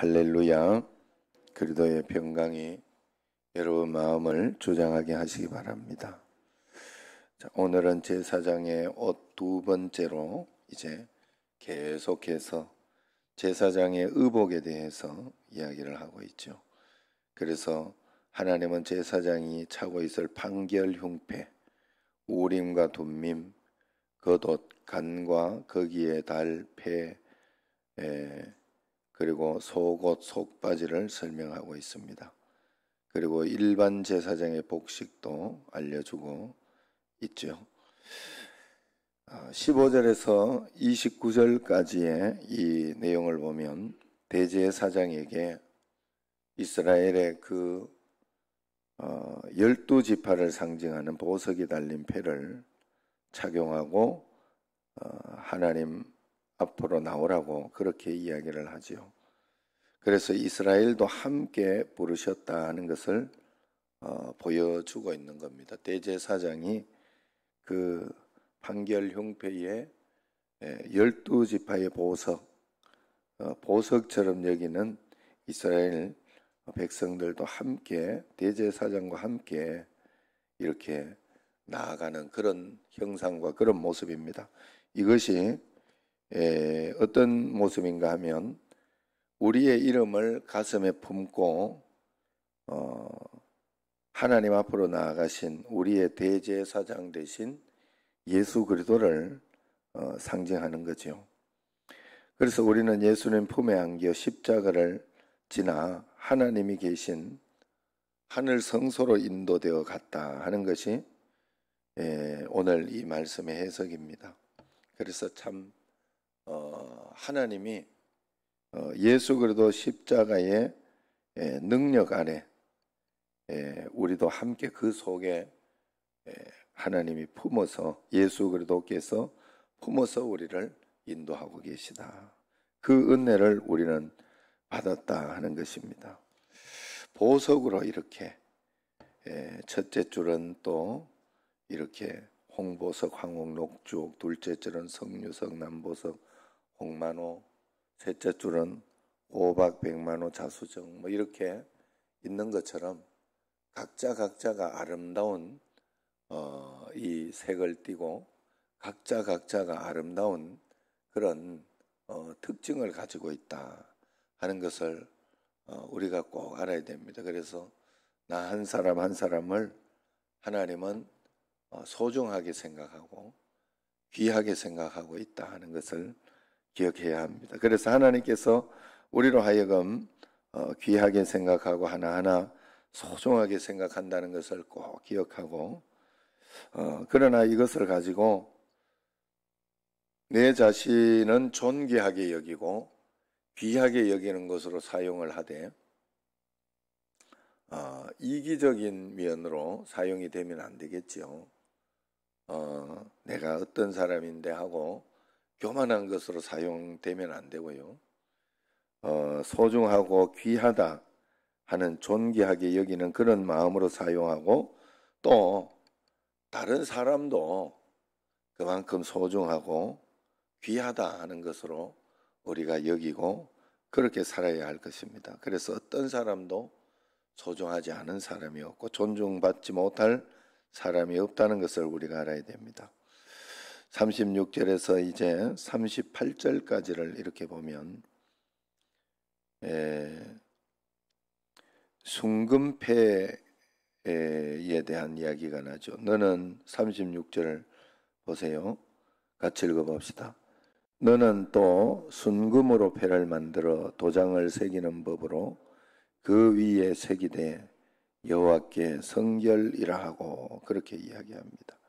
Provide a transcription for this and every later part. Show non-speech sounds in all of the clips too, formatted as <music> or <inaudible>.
할렐루야. 그리도의 평강이 여러분 마음을 주장하게 하시기 바랍니다. 자, 오늘은 제사장의 옷 두 번째로 이제 계속해서 제사장의 의복에 대해서 이야기를 하고 있죠. 그래서 하나님은 제사장이 차고 있을 판결 흉패, 우림과 돈밈, 겉옷, 간과 거기에 달, 폐, 에, 그리고 속옷 속바지를 설명하고 있습니다. 그리고 일반 제사장의 복식도 알려주고 있죠. 15절에서 아, 29절까지의 이 내용을 보면 대제사장에게 이스라엘의 그 어, 열두 지파를 상징하는 보석이 달린 패를 착용하고 어, 하나님 앞으로 나오라고 그렇게 이야기를 하지요. 그래서 이스라엘도 함께 부르셨다는 것을 어, 보여주고 있는 겁니다. 대제사장이 그 판결 형패에 예, 열두 지파의 보석, 어, 보석처럼 여기는 이스라엘 백성들도 함께 대제사장과 함께 이렇게 나아가는 그런 형상과 그런 모습입니다. 이것이 에, 예, 어떤 모습인가 하면 우리의 이름을 가슴에 품고 어, 하나님 앞으로 나아가신 우리의 대제사장 되신 예수 그리스도를 어, 상징하는 거죠. 그래서 우리는 예수님 품에 안겨 십자가를 지나 하나님이 계신 하늘 성소로 인도되어 갔다 하는 것이 예, 오늘 이 말씀의 해석입니다. 그래서 참 어, 하나님이 어, 예수 그리스도 십자가의 예, 능력 안에 예, 우리도 함께 그 속에 예, 하나님이 품어서 예수 그리스도께서 품어서 우리를 인도하고 계시다. 그 은혜를 우리는 받았다 하는 것입니다. 보석으로 이렇게 첫째 줄은 또 이렇게 홍보석, 황홍록죽, 둘째 줄은 성유석, 남보석, 홍만호, 셋째 줄은 5박 백만호 자수정 뭐 이렇게 있는 것처럼 각자 각자가 아름다운 어, 이 색을 띠고 각자 각자가 아름다운 그런 어, 특징을 가지고 있다 하는 것을 어, 우리가 꼭 알아야 됩니다. 그래서 나 한 사람 한 사람을 하나님은 어, 소중하게 생각하고 귀하게 생각하고 있다 하는 것을 기억해야 합니다. 그래서 하나님께서 우리로 하여금 어, 귀하게 생각하고 하나하나 소중하게 생각한다는 것을 꼭 기억하고 어, 그러나 이것을 가지고 내 자신은 존귀하게 여기고 귀하게 여기는 것으로 사용을 하되 어, 이기적인 면으로 사용이 되면 안 되겠죠. 어, 내가 어떤 사람인데 하고 교만한 것으로 사용되면 안 되고요. 어, 소중하고 귀하다 하는 존귀하게 여기는 그런 마음으로 사용하고 또 다른 사람도 그만큼 소중하고 귀하다 하는 것으로 우리가 여기고 그렇게 살아야 할 것입니다. 그래서 어떤 사람도 소중하지 않은 사람이 없고 존중받지 못할 사람이 없다는 것을 우리가 알아야 됩니다. 36절에서 이제 38절까지를 이렇게 보면 에, 순금패에 대한 이야기가 나죠. 너는 36절을 보세요. 같이 읽어봅시다. 너는 또 순금으로 패를 만들어 도장을 새기는 법으로 그 위에 새기되 여호와께 성결이라 하고 그렇게 이야기합니다.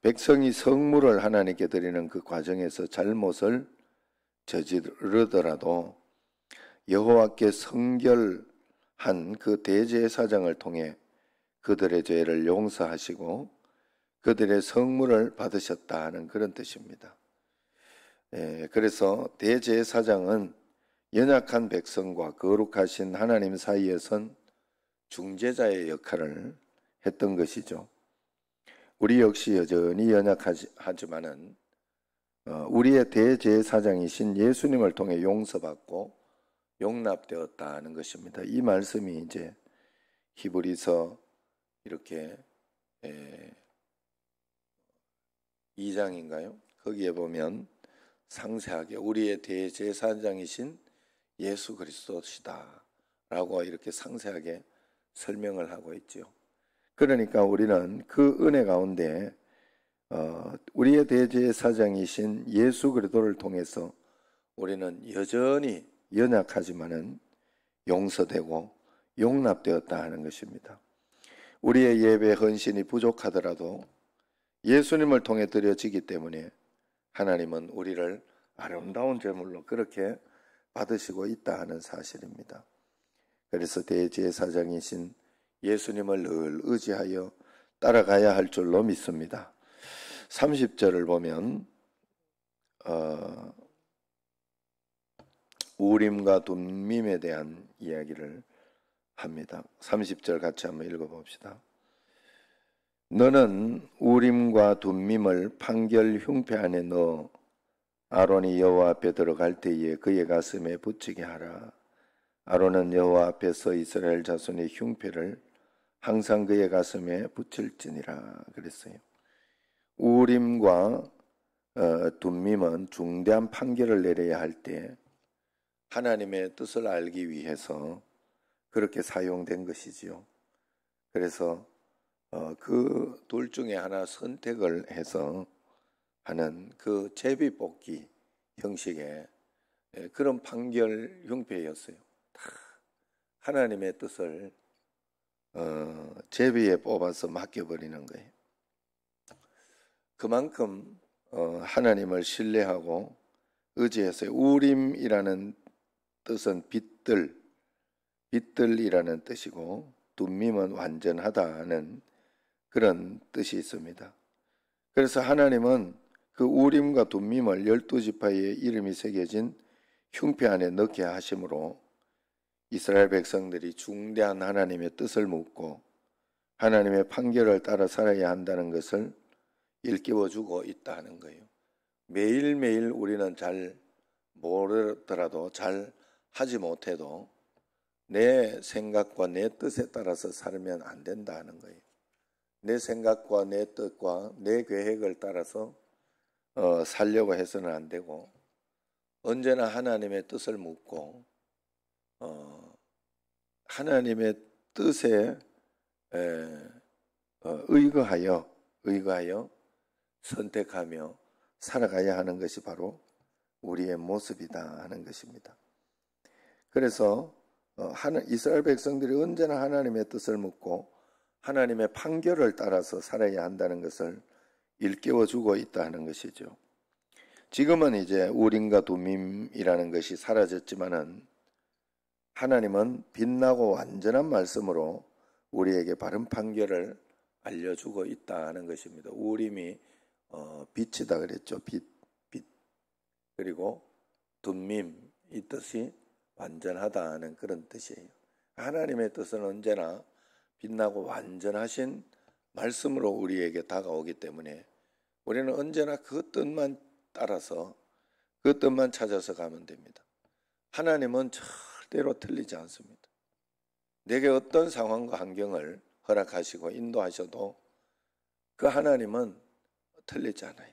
백성이 성물을 하나님께 드리는 그 과정에서 잘못을 저지르더라도 여호와께 성결한 그 대제사장을 통해 그들의 죄를 용서하시고 그들의 성물을 받으셨다 하는 그런 뜻입니다. 예, 그래서 대제사장은 연약한 백성과 거룩하신 하나님 사이에선 중재자의 역할을 했던 것이죠. 우리 역시 여전히 연약하지만은 어, 우리의 대제사장이신 예수님을 통해 용서받고 용납되었다는 것입니다. 이 말씀이 이제 히브리서 이렇게 2장인가요? 예, 거기에 보면 상세하게 우리의 대제사장이신 예수 그리스도시다라고 이렇게 상세하게 설명을 하고 있지 그러니까 우리는 그 은혜 가운데 어, 우리의 대제 사장이신 예수 그리스도를 통해서 우리는 여전히 연약하지만은 용서되고 용납되었다 하는 것입니다. 우리의 예배 헌신이 부족하더라도 예수님을 통해 드려지기 때문에 하나님은 우리를 아름다운 제물로 그렇게 받으시고 있다 하는 사실입니다. 그래서 대제사장이신 예수님을 늘 의지하여 따라가야 할 줄로 믿습니다. 30절을 보면 어, 우림과 둠밈에 대한 이야기를 합니다. 30절 같이 한번 읽어봅시다. 너는 우림과 둠밈을 판결 흉패 안에 넣어 아론이 여호와 앞에 들어갈 때에 그의 가슴에 붙이게 하라. 아론은 여호와 앞에서 이스라엘 자손의 흉패를 항상 그의 가슴에 붙일지니라 그랬어요. 우림과 어, 둠밈은 중대한 판결을 내려야 할 때 하나님의 뜻을 알기 위해서 그렇게 사용된 것이지요. 그래서 어, 그둘 중에 하나 선택을 해서 하는 그 제비 뽑기 형식의 그런 판결 형태였어요. 하나님의 뜻을 어, 제비에 뽑아서 맡겨버리는 거예요. 그만큼 어, 하나님을 신뢰하고 의지해서요 우림이라는 뜻은 빛들, 빛들이라는 뜻이고 둠밈은 완전하다는 그런 뜻이 있습니다. 그래서 하나님은 그 우림과 둠밈을 열두 지파의 이름이 새겨진 흉패 안에 넣게 하심으로 이스라엘 백성들이 중대한 하나님의 뜻을 묻고 하나님의 판결을 따라 살아야 한다는 것을 일깨워주고 있다는 거예요. 매일매일 우리는 잘 모르더라도 잘 하지 못해도 내 생각과 내 뜻에 따라서 살면 안 된다는 거예요. 내 생각과 내 뜻과 내 계획을 따라서 어, 살려고 해서는 안 되고 언제나 하나님의 뜻을 묻고 어, 하나님의 뜻에 에, 어, 의거하여 의거하여 선택하며 살아가야 하는 것이 바로 우리의 모습이다 하는 것입니다. 그래서 어, 하나, 이스라엘 백성들이 언제나 하나님의 뜻을 묻고 하나님의 판결을 따라서 살아야 한다는 것을 일깨워 주고 있다 하는 것이죠. 지금은 이제 우림과 도밈이라는 것이 사라졌지만은 하나님은 빛나고 완전한 말씀으로 우리에게 바른 판결을 알려주고 있다는 것입니다. 우림이 어, 빛이다 그랬죠. 빛, 빛. 그리고 둠밈 이 뜻이 완전하다는 그런 뜻이에요. 하나님의 뜻은 언제나 빛나고 완전하신 말씀으로 우리에게 다가오기 때문에 우리는 언제나 그 뜻만 따라서 그 뜻만 찾아서 가면 됩니다. 하나님은 그대로 틀리지 않습니다. 내게 어떤 상황과 환경을 허락하시고 인도하셔도 그 하나님은 틀리지 않아요.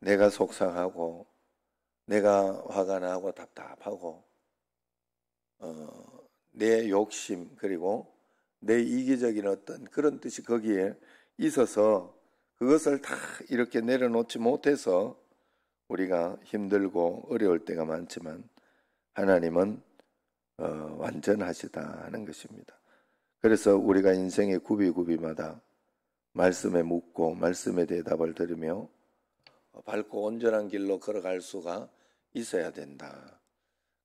내가 속상하고 내가 화가 나고 답답하고 어, 내 욕심 그리고 내 이기적인 어떤 그런 뜻이 거기에 있어서 그것을 다 이렇게 내려놓지 못해서 우리가 힘들고 어려울 때가 많지만 하나님은 어, 완전하시다 하는 것입니다. 그래서 우리가 인생의 구비구비마다 말씀에 묻고 말씀에 대답을 들으며 밝고 온전한 길로 걸어갈 수가 있어야 된다.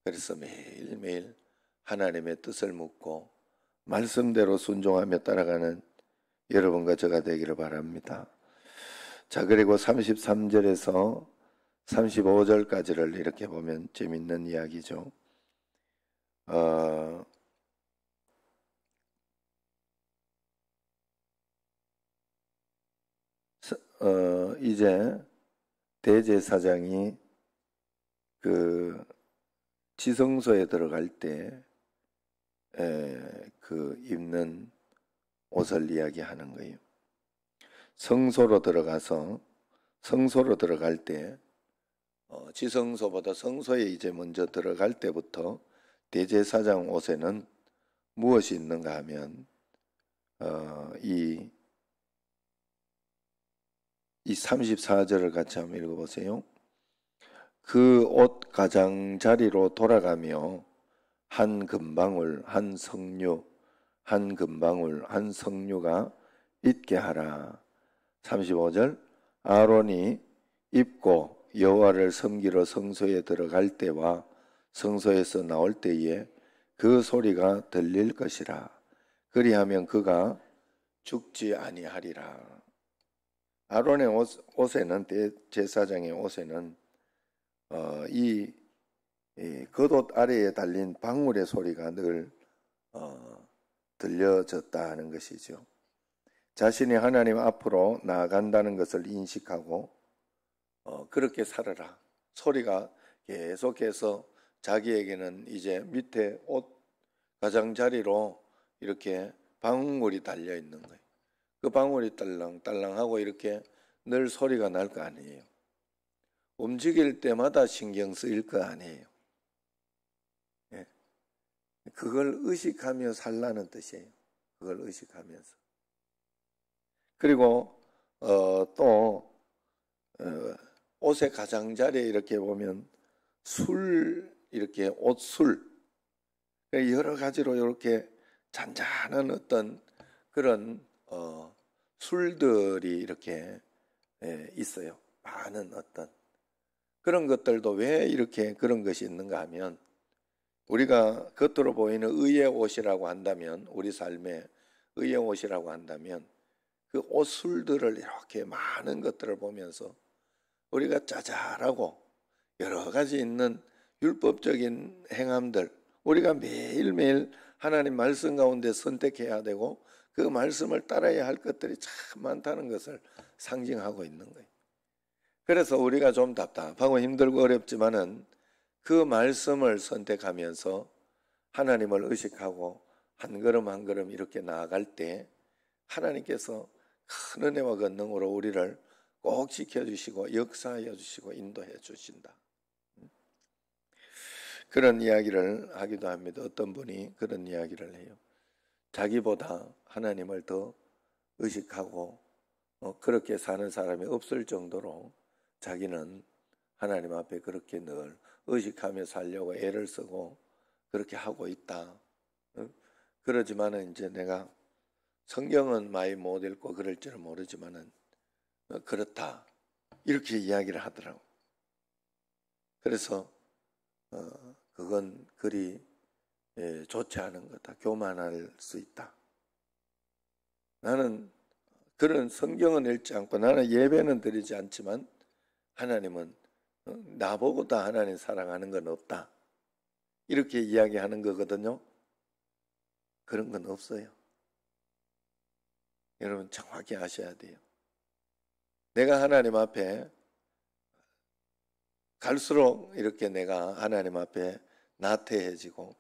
그래서 매일매일 하나님의 뜻을 묻고 말씀대로 순종하며 따라가는 여러분과 저가 되기를 바랍니다. 자, 그리고 33절에서 35절까지를 이렇게 보면 재밌는 이야기죠. 어, 어, 이제 대제사장이 그 지성소에 들어갈 때 그 입는 옷을 이야기하는 거예요. 성소로 들어가서 성소로 들어갈 때 어, 지성소보다 성소에 이제 먼저 들어갈 때부터 대제사장 옷에는 무엇이 있는가 하면 어, 이, 이 34절을 같이 한번 읽어보세요. 그 옷 가장자리로 돌아가며 한 금방울, 한 석류, 한 금방울, 한 석류가 있게 하라. 35절 아론이 입고 여호와를 섬기러 성소에 들어갈 때와 성소에서 나올 때에 그 소리가 들릴 것이라 그리하면 그가 죽지 아니하리라 아론의 옷, 에는 제사장의 옷에는 어, 이, 이 겉옷 아래에 달린 방울의 소리가 늘 어, 들려졌다 하는 것이죠. 자신이 하나님 앞으로 나아간다는 것을 인식하고 그렇게 살아라. 소리가 계속해서 자기에게는 이제 밑에 옷 가장자리로 이렇게 방울이 달려 있는 거예요. 그 방울이 딸랑딸랑하고 이렇게 늘 소리가 날 거 아니에요. 움직일 때마다 신경 쓰일 거 아니에요. 예. 그걸 의식하며 살라는 뜻이에요. 그걸 의식하면서. 그리고 어, 또 어, 옷의 가장자리에 이렇게 보면 술 이렇게 옷술 그러니까 여러 가지로 이렇게 잔잔한 어떤 그런 어, 술들이 이렇게 예, 있어요. 많은 어떤 그런 것들도 왜 이렇게 그런 것이 있는가 하면 우리가 겉으로 보이는 의의 옷이라고 한다면 우리 삶에 의의 옷이라고 한다면 그 옷술들을 이렇게 많은 것들을 보면서 우리가 짜잘하고 여러 가지 있는 율법적인 행함들 우리가 매일매일 하나님 말씀 가운데 선택해야 되고 그 말씀을 따라야 할 것들이 참 많다는 것을 상징하고 있는 거예요. 그래서 우리가 좀 답답하고 힘들고 어렵지만은 그 말씀을 선택하면서 하나님을 의식하고 한 걸음 한 걸음 이렇게 나아갈 때 하나님께서 큰 은혜와 권능으로 우리를 꼭 지켜주시고 역사하여 주시고 인도해 주신다. 그런 이야기를 하기도 합니다. 어떤 분이 그런 이야기를 해요. 자기보다 하나님을 더 의식하고 어, 그렇게 사는 사람이 없을 정도로 자기는 하나님 앞에 그렇게 늘 의식하며 살려고 애를 쓰고 그렇게 하고 있다. 그러지만은 이제 내가 성경은 많이 못 읽고 그럴 줄은 모르지만은 어, 그렇다. 이렇게 이야기를 하더라고. 그래서 어, 그건 그리 예, 좋지 않은 것다 교만할 수 있다. 나는 그런 성경은 읽지 않고 나는 예배는 드리지 않지만 하나님은 어, 나보고 도 하나님 사랑하는 건 없다. 이렇게 이야기하는 거거든요. 그런 건 없어요. 여러분 정확히 아셔야 돼요. 내가 하나님 앞에 갈수록 이렇게 내가 하나님 앞에 나태해지고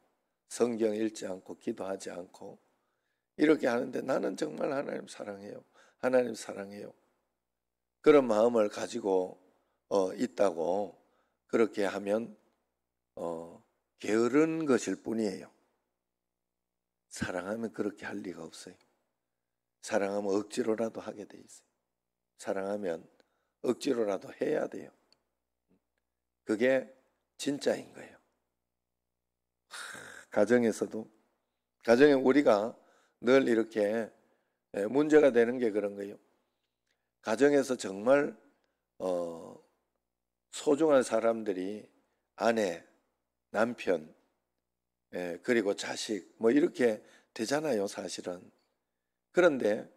성경 읽지 않고 기도하지 않고 이렇게 하는데 나는 정말 하나님 사랑해요. 하나님 사랑해요. 그런 마음을 가지고 어, 있다고 그렇게 하면 어, 게으른 것일 뿐이에요. 사랑하면 그렇게 할 리가 없어요. 사랑하면 억지로라도 하게 돼 있어요. 사랑하면 억지로라도 해야 돼요. 그게 진짜인 거예요. 가정에서도 가정에 우리가 늘 이렇게 예, 문제가 되는 게 그런 거예요. 가정에서 정말 어, 소중한 사람들이 아내, 남편, 예, 그리고 자식 뭐 이렇게 되잖아요, 사실은. 그런데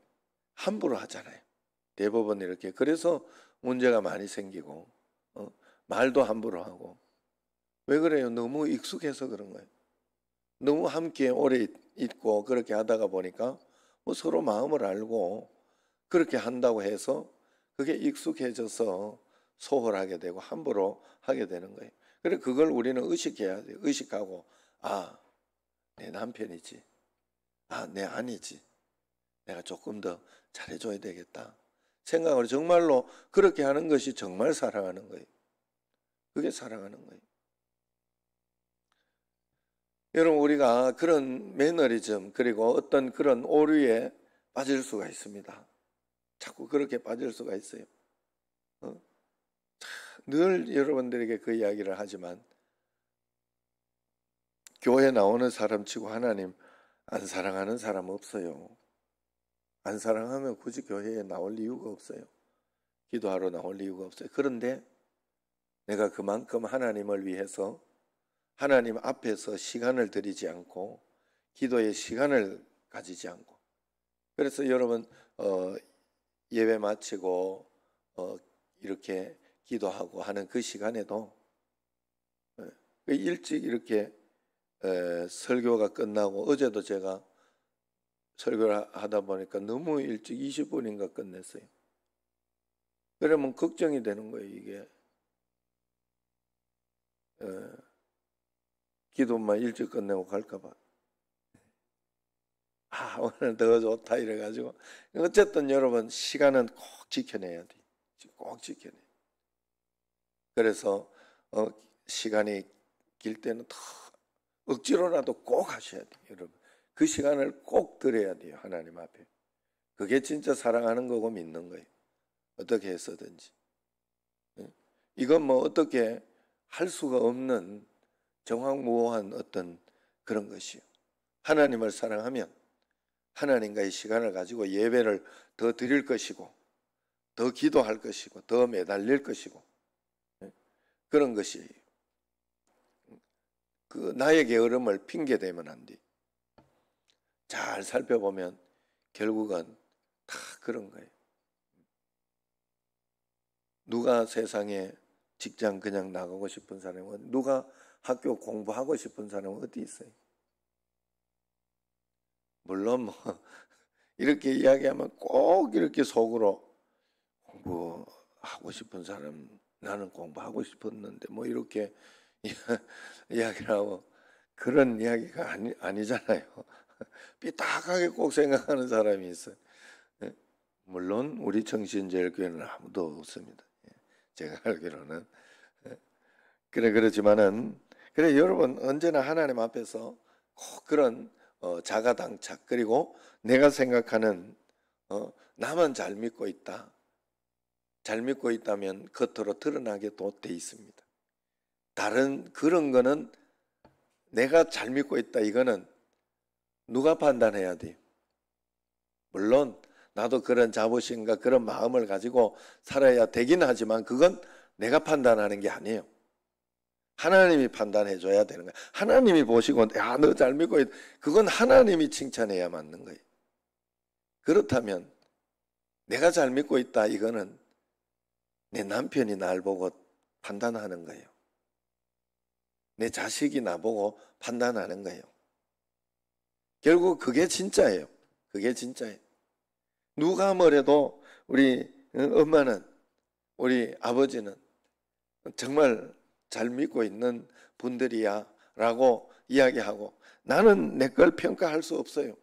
함부로 하잖아요. 대법원 이렇게. 그래서 문제가 많이 생기고, 어? 말도 함부로 하고. 왜 그래요? 너무 익숙해서 그런 거예요. 너무 함께 오래 있고 그렇게 하다가 보니까 뭐 서로 마음을 알고 그렇게 한다고 해서 그게 익숙해져서 소홀하게 되고 함부로 하게 되는 거예요. 그래 그걸 우리는 의식해야 돼. 의식하고 아, 내 남편이지. 아, 내 아니지. 내가 조금 더 잘해 줘야 되겠다. 생각으로 정말로 그렇게 하는 것이 정말 사랑하는 거예요. 그게 사랑하는 거예요. 여러분 우리가 그런 매너리즘 그리고 어떤 그런 오류에 빠질 수가 있습니다. 자꾸 그렇게 빠질 수가 있어요. 어? 늘 여러분들에게 그 이야기를 하지만 교회 나오는 사람치고 하나님 안 사랑하는 사람 없어요. 안 사랑하면 굳이 교회에 나올 이유가 없어요. 기도하러 나올 이유가 없어요. 그런데 내가 그만큼 하나님을 위해서 하나님 앞에서 시간을 들이지 않고 기도의 시간을 가지지 않고 그래서 여러분 어, 예배 마치고 어, 이렇게 기도하고 하는 그 시간에도 예, 그 일찍 이렇게 에, 설교가 끝나고 어제도 제가 설교를 하다 보니까 너무 일찍 20분인가 끝냈어요. 그러면 걱정이 되는 거예요, 이게. 에, 어, 기도만 일찍 끝내고 갈까봐. 아, 오늘 더 좋다, 이래가지고. 어쨌든 여러분, 시간은 꼭 지켜내야 돼. 꼭 지켜내. 그래서, 어, 시간이 길 때는 더 억지로라도 꼭 하셔야 돼, 여러분. 그 시간을 꼭들어야 돼요. 하나님 앞에. 그게 진짜 사랑하는 거고 믿는 거예요. 어떻게 해서든지. 이건 뭐 어떻게 할 수가 없는 정황무호한 어떤 그런 것이요. 하나님을 사랑하면 하나님과의 시간을 가지고 예배를 더 드릴 것이고, 더 기도할 것이고, 더 매달릴 것이고, 그런 것이 에요그나에 게으름을 핑계대면 안 돼. 잘 살펴보면 결국은 다 그런 거예요. 누가 세상에 직장 그냥 나가고 싶은 사람은 누가 학교 공부하고 싶은 사람은 어디 있어요? 물론 뭐 <laughs> 이렇게 이야기하면 꼭 이렇게 속으로 공부하고 싶은 사람 나는 공부하고 싶었는데 뭐 이렇게 <laughs> 이야기를 하고 그런 이야기가 아니, 아니잖아요. <laughs> 삐딱하게 꼭 생각하는 사람이 있어요. 예. 물론 우리 청신제일교회는 아무도 없습니다. 예. 제가 알기로는 예. 그래 그렇지만은 그래 여러분 언제나 하나님 앞에서 꼭 그런 어, 자가당착 그리고 내가 생각하는 어, 나만 잘 믿고 있다. 잘 믿고 있다면 겉으로 드러나게 돼 있습니다. 다른 그런 거는 내가 잘 믿고 있다 이거는 누가 판단해야 돼 물론 나도 그런 자부심과 그런 마음을 가지고 살아야 되긴 하지만 그건 내가 판단하는 게 아니에요. 하나님이 판단해 줘야 되는 거예 하나님이 보시고 야너 잘 믿고 있다. 그건 하나님이 칭찬해야 맞는 거예요. 그렇다면 내가 잘 믿고 있다 이거는 내 남편이 날 보고 판단하는 거예요. 내 자식이 나보고 판단하는 거예요. 결국 그게 진짜예요. 그게 진짜예요. 누가 뭐래도 우리 어, 엄마는 우리 아버지는 정말 잘 믿고 있는 분들이야 라고 이야기하고 나는 내 걸 평가할 수 없어요.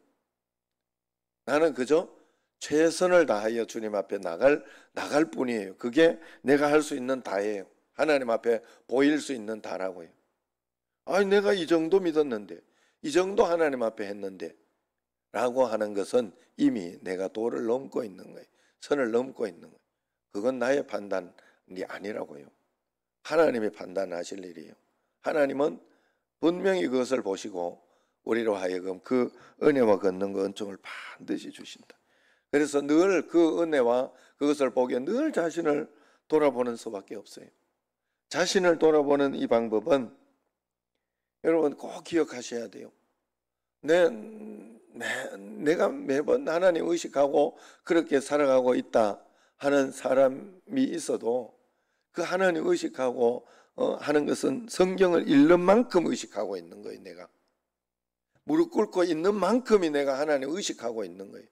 나는 그저 최선을 다하여 주님 앞에 나갈, 나갈 뿐이에요. 그게 내가 할 수 있는 다예요. 하나님 앞에 보일 수 있는 다라고요. 아 내가 이 정도 믿었는데. 이 정도 하나님 앞에 했는데 라고 하는 것은 이미 내가 도를 넘고 있는 거예요. 선을 넘고 있는 거예요. 그건 나의 판단이 아니라고요. 하나님이 판단하실 일이에요. 하나님은 분명히 그것을 보시고 우리로 하여금 그 은혜와 걷는 그 은총을 반드시 주신다. 그래서 늘 그 은혜와 그것을 보기에 늘 자신을 돌아보는 수밖에 없어요. 자신을 돌아보는 이 방법은 여러분 꼭 기억하셔야 돼요. 내, 내, 가 매번 하나님 의식하고 그렇게 살아가고 있다 하는 사람이 있어도 그 하나님 의식하고 어, 하는 것은 성경을 읽는 만큼 의식하고 있는 거예요, 내가. 무릎 꿇고 있는 만큼이 내가 하나님 의식하고 있는 거예요.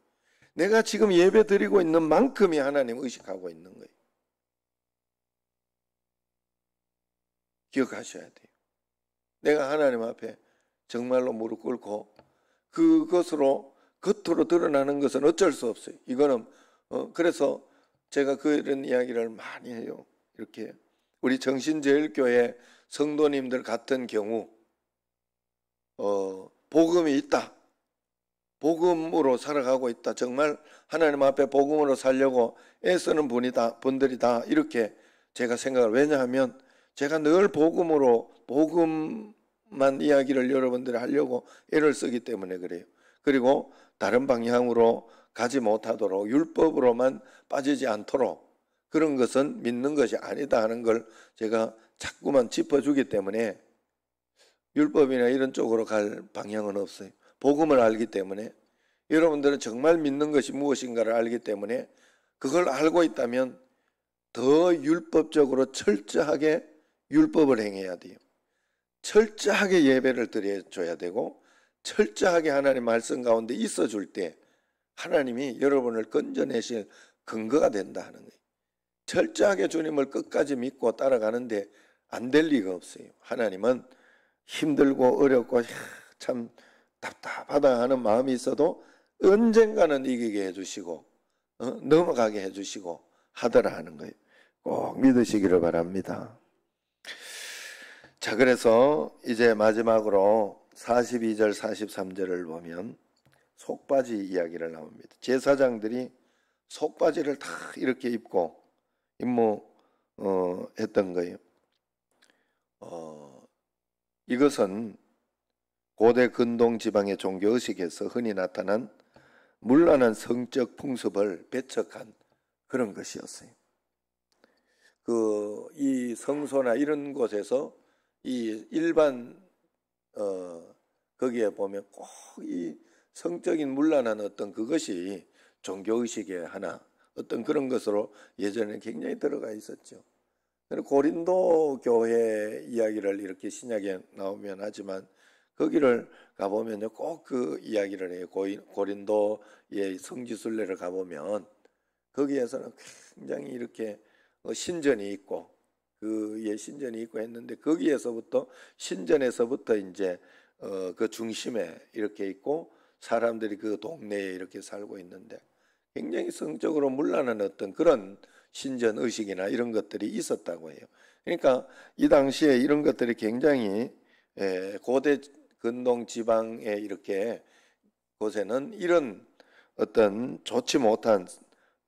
내가 지금 예배 드리고 있는 만큼이 하나님 의식하고 있는 거예요. 기억하셔야 돼요. 내가 하나님 앞에 정말로 무릎 꿇고 그것으로 겉으로 드러나는 것은 어쩔 수 없어요. 이거는 어 그래서 제가 그런 이야기를 많이 해요. 이렇게 우리 정신제일교회 성도님들 같은 경우 어 복음이 있다. 복음으로 살아가고 있다. 정말 하나님 앞에 복음으로 살려고 애쓰는 분이다. 분들이다. 이렇게 제가 생각을 왜냐하면 제가 늘 복음으로 복음만 이야기를 여러분들이 하려고 애를 쓰기 때문에 그래요. 그리고 다른 방향으로 가지 못하도록 율법으로만 빠지지 않도록 그런 것은 믿는 것이 아니다 하는 걸 제가 자꾸만 짚어주기 때문에 율법이나 이런 쪽으로 갈 방향은 없어요. 복음을 알기 때문에 여러분들은 정말 믿는 것이 무엇인가를 알기 때문에 그걸 알고 있다면 더 율법적으로 철저하게 율법을 행해야 돼요. 철저하게 예배를 드려줘야 되고 철저하게 하나님 말씀 가운데 있어줄 때 하나님이 여러분을 건져내실 근거가 된다 하는 거예요. 철저하게 주님을 끝까지 믿고 따라가는데 안 될 리가 없어요. 하나님은 힘들고 어렵고 참 답답하다 하는 마음이 있어도 언젠가는 이기게 해주시고 어? 넘어가게 해주시고 하더라 하는 거예요. 꼭 믿으시기를 바랍니다. 자, 그래서 이제 마지막으로 42절, 43절을 보면 속바지 이야기를 나옵니다. 제사장들이 속바지를 다 이렇게 입고 임무, 어, 했던 거예요. 어, 이것은 고대 근동 지방의 종교의식에서 흔히 나타난 물러난 성적 풍습을 배척한 그런 것이었어요. 그, 이 성소나 이런 곳에서 이 일반 어 거기에 보면 꼭 이 성적인 문란한 어떤 그것이 종교 의식의 하나 어떤 그런 것으로 예전에 굉장히 들어가 있었죠. 고린도 교회 이야기를 이렇게 신약에 나오면 하지만 거기를 가보면요 꼭그 이야기를 해요. 고린도의 성지순례를 가보면 거기에서는 굉장히 이렇게 신전이 있고 그 예, 신전이 있고 했는데 거기에서부터 신전에서부터 이제 어, 그 중심에 이렇게 있고 사람들이 그 동네에 이렇게 살고 있는데 굉장히 성적으로 물란한 어떤 그런 신전 의식이나 이런 것들이 있었다고 해요. 그러니까 이 당시에 이런 것들이 굉장히 고대 근동 지방에 이렇게 곳에는 이런 어떤 좋지 못한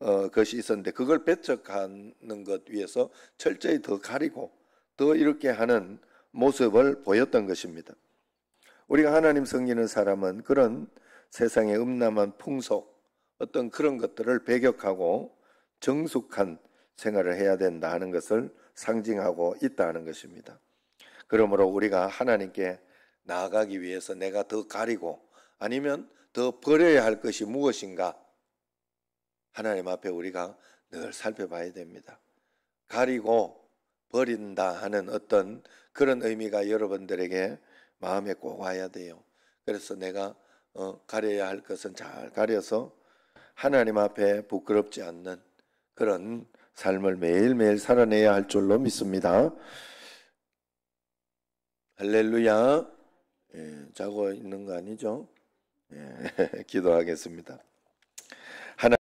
어, 것이 있었는데 그걸 배척하는 것 위해서 철저히 더 가리고 더 이렇게 하는 모습을 보였던 것입니다. 우리가 하나님 섬기는 사람은 그런 세상의 음란한 풍속 어떤 그런 것들을 배격하고 정숙한 생활을 해야 된다 하는 것을 상징하고 있다 하는 것입니다. 그러므로 우리가 하나님께 나아가기 위해서 내가 더 가리고 아니면 더 버려야 할 것이 무엇인가 하나님 앞에 우리가 늘 살펴봐야 됩니다. 가리고 버린다 하는 어떤 그런 의미가 여러분들에게 마음에 꼭 와야 돼요. 그래서 내가 어, 가려야 할 것은 잘 가려서 하나님 앞에 부끄럽지 않는 그런 삶을 매일매일 살아내야 할 줄로 믿습니다. 할렐루야. 예, 자고 있는 거 아니죠? 예, <laughs> 기도하겠습니다.